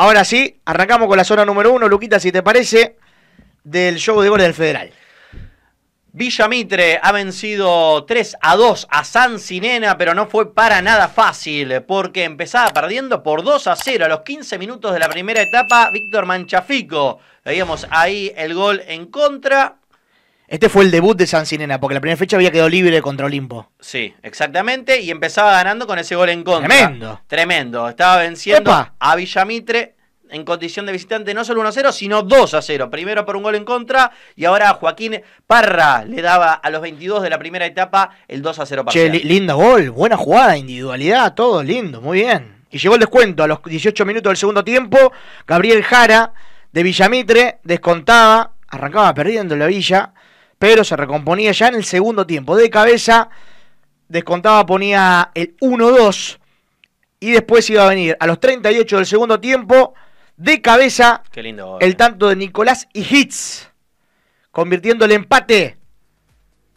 Ahora sí, arrancamos con la zona número uno, Luquita, si te parece, del show de goles del Federal. Villa Mitre ha vencido 3 a 2 a San Sinena, pero no fue para nada fácil, porque empezaba perdiendo por 2 a 0 a los 15 minutos de la primera etapa. Víctor Manchafico, veíamos ahí el gol en contra, este fue el debut de San Sinena, porque la primera fecha había quedado libre contra Olimpo. Sí, exactamente, y empezaba ganando con ese gol en contra. Tremendo. Tremendo. Estaba venciendo a Villamitre en condición de visitante, no solo 1-0, sino 2-0. Primero por un gol en contra, y ahora Joaquín Parra le daba a los 22 de la primera etapa el 2-0 Che, lindo gol, buena jugada, individualidad, todo lindo, muy bien. Y llegó el descuento a los 18 minutos del segundo tiempo. Gabriel Jara de Villamitre descontaba, arrancaba perdiendo la Villa pero se recomponía ya en el segundo tiempo. De cabeza, descontaba, ponía el 1-2 y después iba a venir a los 38 del segundo tiempo, de cabeza, lindo, el eh. tanto de Nicolás y Hitz, convirtiendo el empate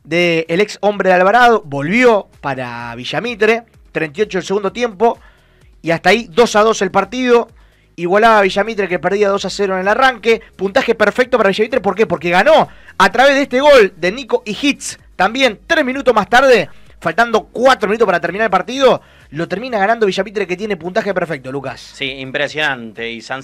del el ex hombre de Alvarado, volvió para Villamitre, 38 del segundo tiempo, y hasta ahí 2 2 el partido. Igualaba a Villamitre que perdía 2 a 0 en el arranque. Puntaje perfecto para Villamitre. ¿Por qué? Porque ganó a través de este gol de Nico y Hitz. También tres minutos más tarde, faltando cuatro minutos para terminar el partido, lo termina ganando Villamitre que tiene puntaje perfecto, Lucas. Sí, impresionante. Y San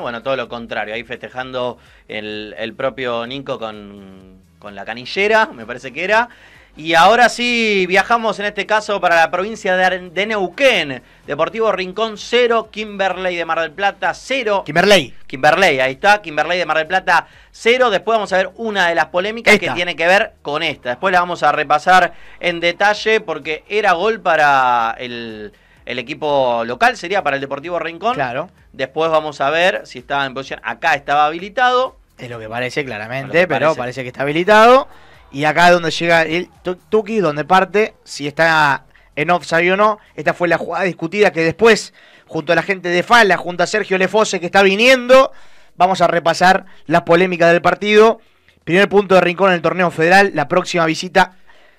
bueno, todo lo contrario. Ahí festejando el, propio Nico con, con la canillera, me parece que era. Y ahora sí, viajamos en este caso para la provincia de, Neuquén. Deportivo Rincón 0, Kimberley de Mar del Plata 0. Kimberley. Kimberley, ahí está, Kimberley de Mar del Plata 0. Después vamos a ver una de las polémicas que tiene que ver con esta. Después la vamos a repasar en detalle porque era gol para el, equipo local, sería para el Deportivo Rincón. Claro. Después vamos a ver si estaba en posición. Acá estaba habilitado. Es lo que parece claramente, pero parece que está habilitado. Y acá donde llega el Tuki, donde parte, si está en offside o no. Esta fue la jugada discutida que después, junto a la gente de Fala, junto a Sergio Lefose que está viniendo, vamos a repasar las polémicas del partido. Primer punto de rincón en el torneo federal, la próxima visita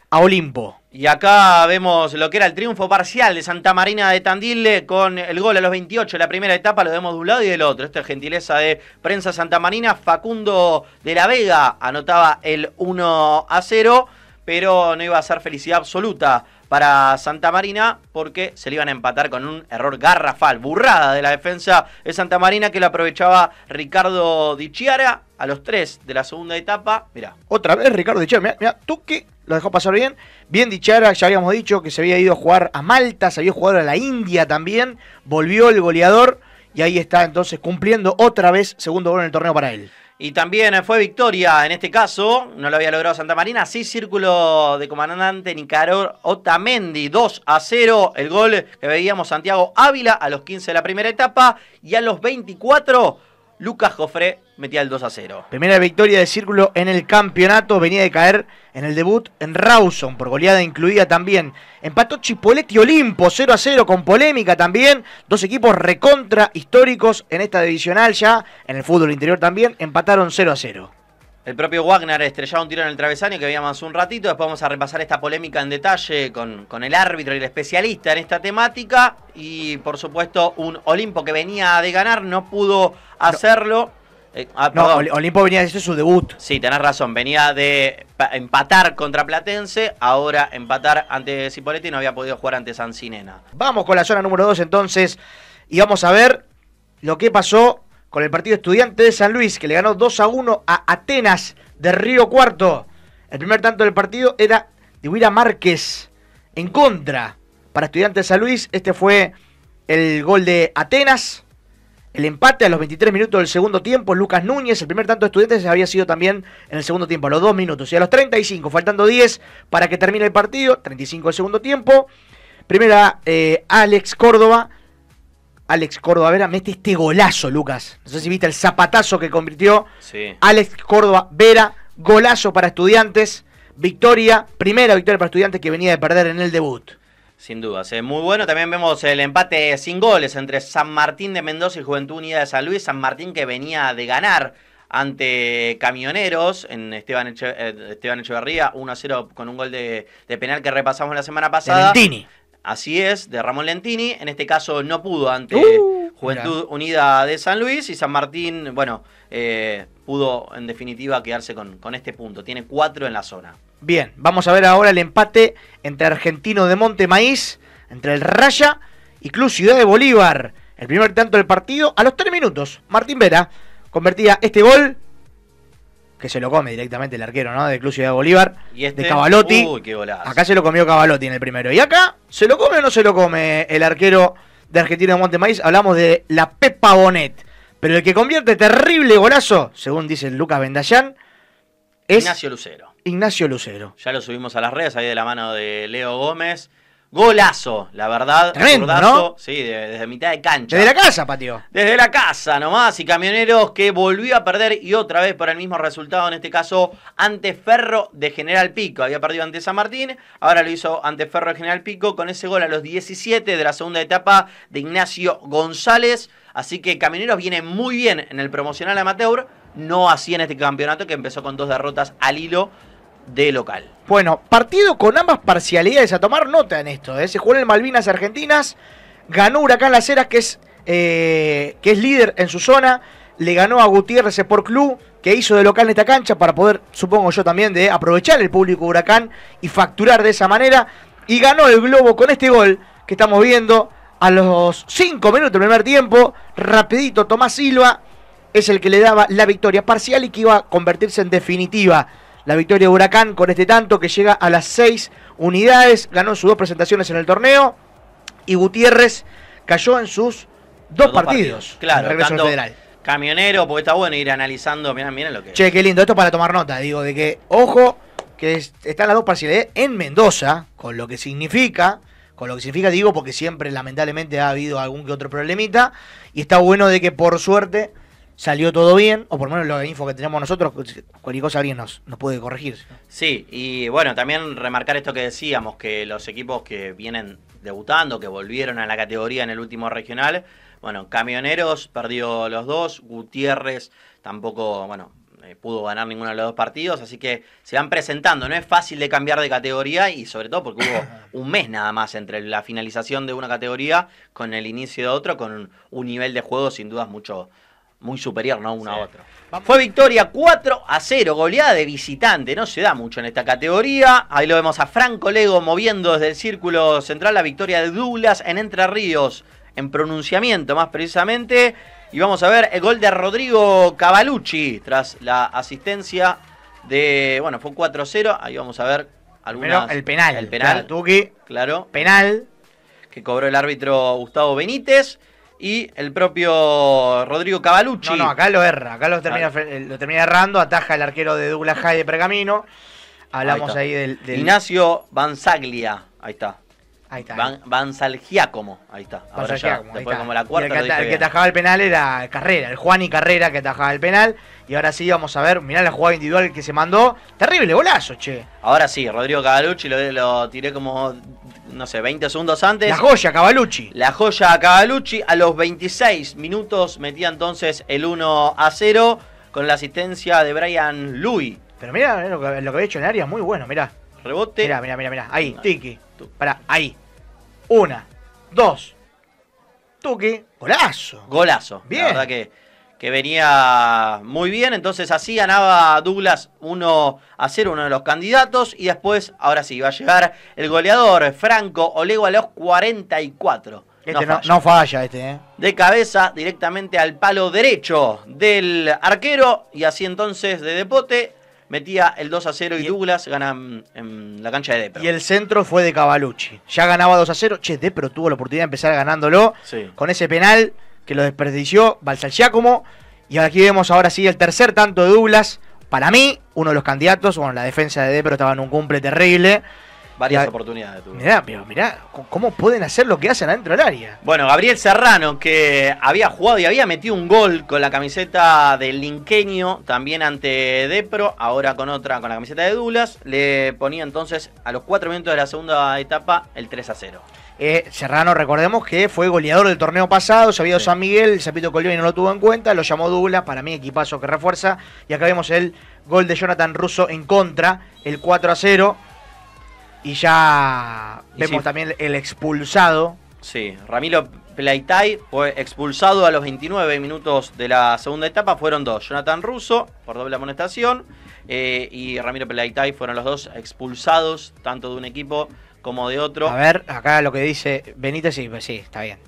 a Olimpo. Y acá vemos lo que era el triunfo parcial de Santa Marina de Tandil con el gol a los 28 de la primera etapa, Lo vemos de un lado y del otro. Esta es gentileza de prensa Santa Marina. Facundo de la Vega anotaba el 1 a 0, pero no iba a ser felicidad absoluta para Santa Marina porque se le iban a empatar con un error garrafal, burrada de la defensa de Santa Marina que lo aprovechaba Ricardo Dichiara a los 3 de la segunda etapa. mira Otra vez Ricardo Di Chiara, mirá, tú lo dejó pasar bien. Bien Dichara, ya habíamos dicho que se había ido a jugar a Malta, se había jugado a la India también. Volvió el goleador y ahí está entonces cumpliendo otra vez segundo gol en el torneo para él. Y también eh, fue victoria, en este caso, no lo había logrado Santa Marina, sí, círculo de comandante Nicaror Otamendi, 2 a 0, el gol que veíamos Santiago Ávila a los 15 de la primera etapa y a los 24 Lucas Jofre metía el 2 a 0. Primera victoria de Círculo en el campeonato. Venía de caer en el debut en Rawson, por goleada incluida también. Empató Chipoletti Olimpo 0 a 0 con polémica también. Dos equipos recontra históricos en esta divisional ya. En el fútbol interior también empataron 0 a 0. El propio Wagner estrellaba un tiro en el travesaño que veíamos un ratito. Después vamos a repasar esta polémica en detalle con, con, el árbitro y el especialista en esta temática. Y por supuesto, un Olimpo que venía de ganar, no pudo hacerlo. Eh, ah, no, Olimpo venía de hacer su debut. Sí, tenés razón. Venía de empatar contra Platense, ahora empatar ante Cipolletti, no había podido jugar ante Sancinena. Vamos con la zona número 2 entonces y vamos a ver lo que pasó con el partido estudiante de San Luis, que le ganó 2 a 1 a Atenas de Río Cuarto. El primer tanto del partido era de Huira Márquez en contra para Estudiantes de San Luis. Este fue el gol de Atenas. El empate a los 23 minutos del segundo tiempo, Lucas Núñez, el primer tanto de estudiantes había sido también en el segundo tiempo, a los 2 minutos. Y a los 35, faltando 10 para que termine el partido, 35 el segundo tiempo. Primera, eh, Alex Córdoba Alex Córdoba Vera mete este golazo, Lucas. No sé si viste el zapatazo que convirtió sí. Alex Córdoba Vera. Golazo para estudiantes. Victoria, primera victoria para estudiantes que venía de perder en el debut. Sin duda. es eh. muy bueno. También vemos el empate sin goles entre San Martín de Mendoza y Juventud Unida de San Luis. San Martín que venía de ganar ante Camioneros en Esteban, eh, Esteban Echeverría, 1 0 con un gol de, penal que repasamos la semana pasada. Valentini. Así es, de Ramón Lentini. En este caso no pudo ante ¡Uh! Juventud Unida de San Luis y San Martín, bueno, eh, pudo en definitiva quedarse con, este punto. Tiene cuatro en la zona. Bien, vamos a ver ahora el empate entre Argentino de Maíz entre el Raya y Club Ciudad de Bolívar. El primer tanto del partido a los tres minutos. Martín Vera convertía este gol que se lo come directamente el arquero, ¿no? De Cluj de Bolívar. ¿Y este? De Cavalotti. Uy, qué golazo. Acá se lo comió Cavalotti en el primero. Y acá, ¿se lo come o no se lo come el arquero de Argentina de Maíz? Hablamos de la Pepa Bonet. Pero el que convierte terrible golazo, según dice Lucas Bendayán, es. Ignacio Lucero. Ignacio Lucero. Ya lo subimos a las redes, ahí de la mano de Leo Gómez. Golazo, la verdad. Tremendo, ¿no? Sí, desde mitad de cancha. Desde la casa, patio. Desde la casa nomás. Y Camioneros que volvió a perder y otra vez por el mismo resultado, en este caso ante Ferro de General Pico. Había perdido ante San Martín, ahora lo hizo ante Ferro de General Pico con ese gol a los 17 de la segunda etapa de Ignacio González. Así que Camioneros viene muy bien en el promocional amateur, no así en este campeonato que empezó con dos derrotas al hilo de local. Bueno, partido con ambas parcialidades a tomar nota en esto. ¿eh? Se jugó en el Malvinas Argentinas, ganó Huracán Las Heras, que es, eh, que es líder en su zona, le ganó a Gutiérrez Sport Club, que hizo de local en esta cancha para poder, supongo yo también, de aprovechar el público Huracán y facturar de esa manera. Y ganó el Globo con este gol que estamos viendo a los 5 minutos del primer tiempo. Rapidito, Tomás Silva es el que le daba la victoria parcial y que iba a convertirse en definitiva la victoria de Huracán con este tanto que llega a las seis unidades, ganó sus dos presentaciones en el torneo y Gutiérrez cayó en sus dos, partidos. Claro, tanto camionero, porque está bueno ir analizando, miren, lo que... Che, qué lindo, esto para tomar nota, digo, de que, ojo, que están las dos parcialidades ¿eh? en Mendoza, con lo que significa... Con lo que significa, digo, porque siempre lamentablemente ha habido algún que otro problemita. Y está bueno de que por suerte salió todo bien, o por lo menos lo de info que tenemos nosotros, cualquier cosa alguien nos, puede corregir. Sí, y bueno, también remarcar esto que decíamos, que los equipos que vienen debutando, que volvieron a la categoría en el último regional, bueno, Camioneros perdió los dos, Gutiérrez tampoco, bueno, eh, pudo ganar ninguno de los dos partidos, así que se van presentando, no es fácil de cambiar de categoría y sobre todo porque hubo un mes nada más entre la finalización de una categoría con el inicio de otro, con un, nivel de juego sin dudas mucho muy superior, ¿no? Uno a otro. Fue victoria 4 a 0, goleada de visitante, no se da mucho en esta categoría. Ahí lo vemos a Franco Lego moviendo desde el círculo central la victoria de Douglas en Entre Ríos, en pronunciamiento más precisamente. Y vamos a ver el gol de Rodrigo Cavalucci tras la asistencia de, bueno, fue 4 a 0, ahí vamos a ver algunas... Pero el penal. El penal. tuki. claro. Penal. Que cobró el árbitro Gustavo Benítez y el propio Rodrigo Cavalucci. No, no, acá lo erra, acá lo termina, lo errando, ataja el arquero de Douglas Jai de Pergamino. Hablamos ahí, del, Ignacio Banzaglia, ahí está. Ahí está. Banzalgiacomo, ahí está. Ahora ya, está. como la cuarta. el, que, atajaba el penal era Carrera, el Juan y Carrera que atajaba el penal. Y ahora sí, vamos a ver, mirá la jugada individual que se mandó. Terrible golazo, che. Ahora sí, Rodrigo Cavalucci lo, lo tiré como no sé, 20 segundos antes. La joya, Cavalucci. La joya, Cavalucci. A los 26 minutos metía entonces el 1 a 0 con la asistencia de Brian Louis. Pero mira lo, que había hecho en el área, muy bueno, mira Rebote. mira mira mira mirá. Ahí, Tiki. Pará, ahí. Una, dos. toque, Golazo. Golazo. Bien. La verdad que que venía muy bien. Entonces así ganaba Douglas 1 a 0, uno de los candidatos. Y después, ahora sí, va a llegar el goleador Franco Olego a los 44. Este no, falla. este, ¿eh? De cabeza directamente al palo derecho del arquero. Y así entonces de Depote metía el 2 a 0 y, Douglas gana en la cancha de Depro. Y el centro fue de Cavalucci. Ya ganaba 2 a 0. Che, Depro tuvo la oportunidad de empezar ganándolo con ese penal que lo desperdició ya como Y aquí vemos ahora sí el tercer tanto de Dulas Para mí, uno de los candidatos, bueno, la defensa de Depro estaba en un cumple terrible. Varias oportunidades tuvo. Mirá, pero mirá, ¿cómo pueden hacer lo que hacen adentro del área? Bueno, Gabriel Serrano, que había jugado y había metido un gol con la camiseta del Linqueño, también ante Depro, ahora con otra, con la camiseta de Dulas, le ponía entonces a los cuatro minutos de la segunda etapa el 3 a 0. Eh, Serrano, recordemos que fue goleador del torneo pasado, se había San Miguel, Zapito y no lo tuvo en cuenta, lo llamó Douglas, para mí equipazo que refuerza. Y acá vemos el gol de Jonathan Russo en contra, el 4 a 0. Y ya vemos también el expulsado. Sí, Ramiro Pelaitay fue expulsado a los 29 minutos de la segunda etapa. Fueron dos: Jonathan Russo por doble amonestación eh, y Ramiro Pelaitay fueron los dos expulsados, tanto de un equipo como de otro. A ver, acá lo que dice Benítez, sí, pues sí, está bien.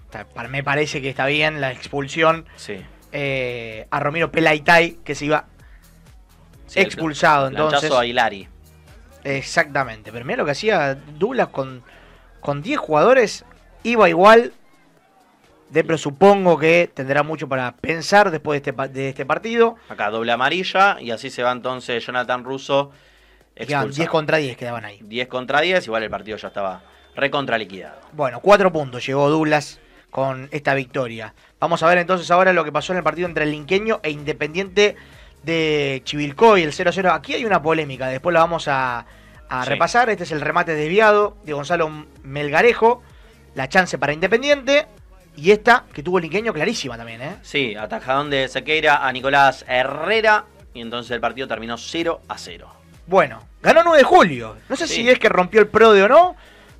me parece que está bien la expulsión. Sí. Eh, a Romero Pelaitay, que se iba expulsado. entonces, a Hilari. Exactamente, pero mira lo que hacía Douglas con, 10 jugadores, iba igual. pero supongo que tendrá mucho para pensar después de este, de este partido. Acá doble amarilla y así se va entonces Jonathan Russo 10 contra 10 quedaban ahí. 10 contra 10, igual el partido ya estaba recontra liquidado. Bueno, 4 puntos llegó Douglas con esta victoria. Vamos a ver entonces ahora lo que pasó en el partido entre el linqueño e Independiente de Chivilcoy, el 0-0. Aquí hay una polémica, después la vamos a, repasar. Este es el remate desviado de Gonzalo Melgarejo, la chance para Independiente. Y esta que tuvo el linqueño clarísima también, ¿eh? Sí, atajadón de Sequeira a Nicolás Herrera. Y entonces el partido terminó 0 a 0. Bueno, ganó 9 de julio. No sé si es que rompió el prode o no,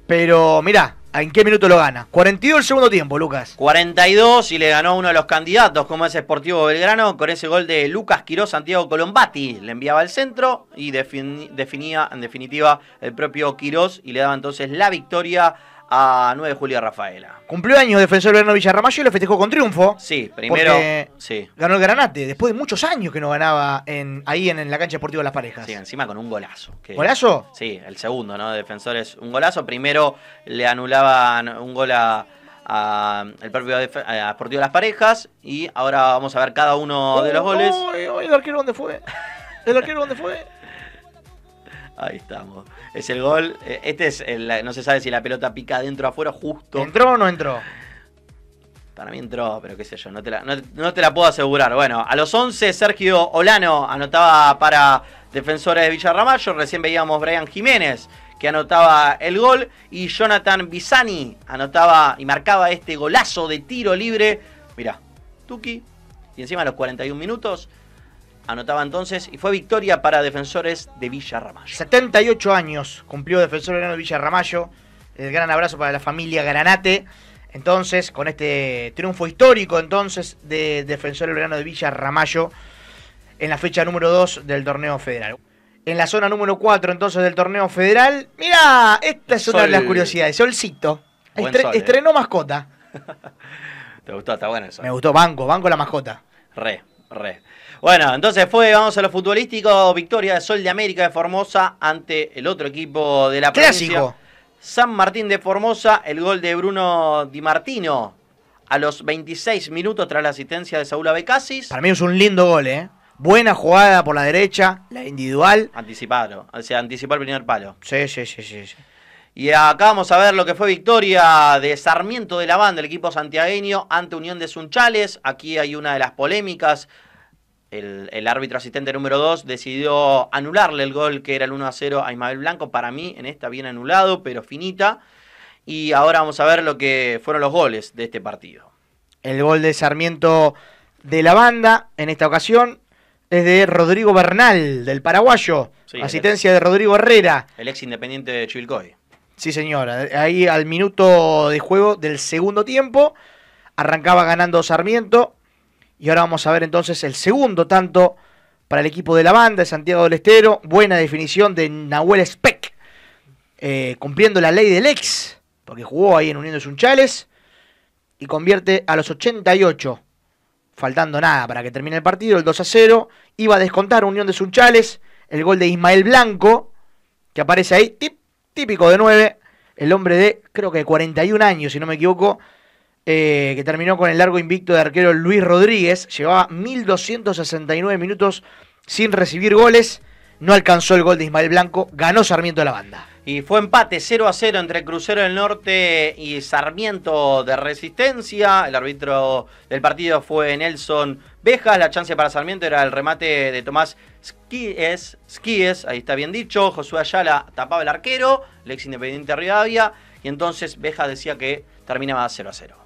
pero mirá, ¿en qué minuto lo gana? 42 el segundo tiempo, Lucas. 42 y le ganó uno de los candidatos, como es Sportivo Belgrano, con ese gol de Lucas Quirós Santiago Colombati. Le enviaba al centro y definía en definitiva el propio Quirós y le daba entonces la victoria a 9 de julio Rafaela. Cumplió años defensor Berno Villarramayo y lo festejó con triunfo. Sí, primero. Sí. Ganó el Granate, después de muchos años que no ganaba en, ahí en, la cancha deportiva de las parejas. Sí, encima con un golazo. ¿Golazo? Sí, el segundo, ¿no? Defensor es un golazo. Primero le anulaban un gol a, el propio las Parejas. Y ahora vamos a ver cada uno de los goles. ¿El arquero dónde fue? ¿El arquero dónde fue? Ahí estamos. Es el gol. Eh, este es el, no se sabe si la pelota pica adentro o afuera justo. ¿Entró o no entró? Para mí entró, pero qué sé yo, no te, la, no, te la puedo asegurar. Bueno, a los 11 Sergio Olano anotaba para defensores de Villarramayo. Recién veíamos Brian Jiménez que anotaba el gol y Jonathan Bisani anotaba y marcaba este golazo de tiro libre. Mirá, Tuki. Y encima a los 41 minutos Anotaba entonces y fue victoria para Defensores de Villa Ramallo. 78 años cumplió Defensor de Villa Ramallo. El gran abrazo para la familia Granate. Entonces, con este triunfo histórico entonces de Defensor del de Villa Ramallo en la fecha número 2 del torneo federal. En la zona número 4 entonces del torneo federal, mirá, esta es otra de las curiosidades, Solcito. Eh. estrenó mascota. Te gustó, está bueno eso. Me gustó, banco, banco la mascota. Re, re. Bueno, entonces fue, vamos a lo futbolístico, victoria de Sol de América de Formosa ante el otro equipo de la Clásico. San Martín de Formosa, el gol de Bruno Di Martino a los 26 minutos tras la asistencia de Saúl Abecasis. Para mí es un lindo gol, ¿eh? Buena jugada por la derecha, la individual. Anticipado, o sea, anticipar el primer palo. Sí, sí, sí, sí, Y acá vamos a ver lo que fue victoria de Sarmiento de la Banda, el equipo santiagueño, ante Unión de Sunchales. Aquí hay una de las polémicas el, árbitro asistente número 2 decidió anularle el gol que era el 1 a 0 a Ismael Blanco. Para mí, en esta bien anulado, pero finita. Y ahora vamos a ver lo que fueron los goles de este partido. El gol de Sarmiento de la banda, en esta ocasión, es de Rodrigo Bernal, del paraguayo. asistencia de Rodrigo Herrera. El ex independiente de Chivilcoy. Sí, señora. Ahí al minuto de juego del segundo tiempo. Arrancaba ganando Sarmiento y ahora vamos a ver entonces el segundo tanto para el equipo de la banda de Santiago del Estero. Buena definición de Nahuel Speck, eh, cumpliendo la ley del ex, porque jugó ahí en Unión de Sunchales y convierte a los 88, faltando nada para que termine el partido, el 2 a 0. Iba a descontar Unión de Sunchales, el gol de Ismael Blanco, que aparece ahí, típico de 9, el hombre de creo que 41 años, si no me equivoco eh, que terminó con el largo invicto de arquero Luis Rodríguez. Llevaba 1.269 minutos sin recibir goles. No alcanzó el gol de Ismael Blanco. Ganó Sarmiento de la banda. Y fue empate 0 a 0 entre Crucero del Norte y Sarmiento de Resistencia. El árbitro del partido fue Nelson Bejas. La chance para Sarmiento era el remate de Tomás Skies. Skies, ahí está bien dicho. Josué Ayala tapaba el arquero, el ex independiente Rivadavia. Y entonces Bejas decía que terminaba 0 a 0.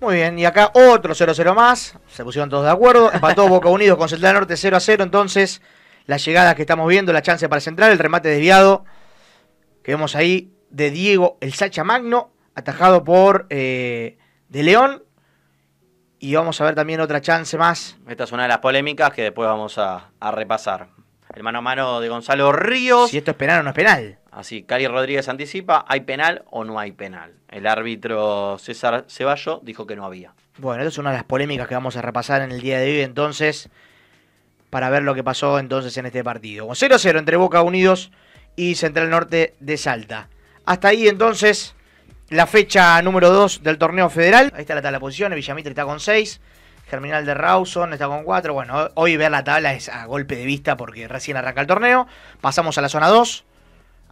Muy bien, y acá otro 0-0 más, se pusieron todos de acuerdo, empató Boca Unidos con Central Norte 0-0, entonces la llegada que estamos viendo, la chance para Central, el remate desviado que vemos ahí de Diego el Sacha Magno, atajado por eh, De León, y vamos a ver también otra chance más. Esta es una de las polémicas que después vamos a, a repasar. El mano a mano de Gonzalo Ríos. Si esto es penal o no es penal. Así, Cari Rodríguez anticipa, ¿hay penal o no hay penal? El árbitro César Ceballo dijo que no había. Bueno, esta es una de las polémicas que vamos a repasar en el día de hoy, entonces, para ver lo que pasó entonces en este partido. 0-0 entre Boca Unidos y Central Norte de Salta. Hasta ahí entonces la fecha número 2 del torneo federal. Ahí está la tabla de posiciones, Villamitre está con 6, Germinal de Rawson está con 4. Bueno, hoy ver la tabla es a golpe de vista porque recién arranca el torneo. Pasamos a la zona 2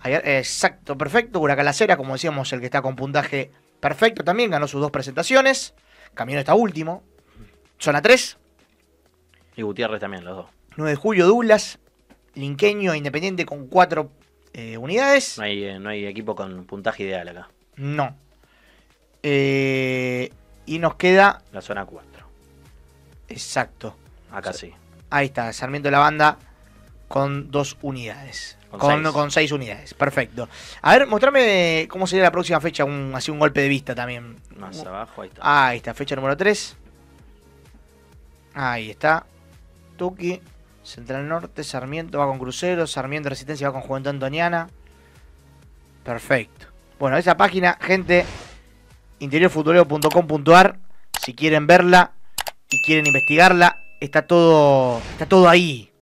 Exacto, perfecto. Huracán cera, como decíamos, el que está con puntaje perfecto también, ganó sus dos presentaciones. Camino está último. Zona 3. Y Gutiérrez también, los dos. 9 de julio, Dulas, Linqueño e Independiente con cuatro eh, unidades. Eh, no hay, equipo con puntaje ideal acá. No. Eh, y nos queda. La zona 4. Exacto. Acá sí. Ahí está, Sarmiento de la Banda con dos unidades. Con, con, seis. unidades, perfecto. A ver, mostrame cómo sería la próxima fecha, así un golpe de vista también. Más abajo, ahí está. Ah, ahí está, fecha número 3. Ahí está. Tuki, Central Norte, Sarmiento va con Crucero, Sarmiento Resistencia va con Juventud Antoniana. Perfecto. Bueno, esa página, gente, interiorfutureo.com.ar. si quieren verla y quieren investigarla, está todo, está todo ahí.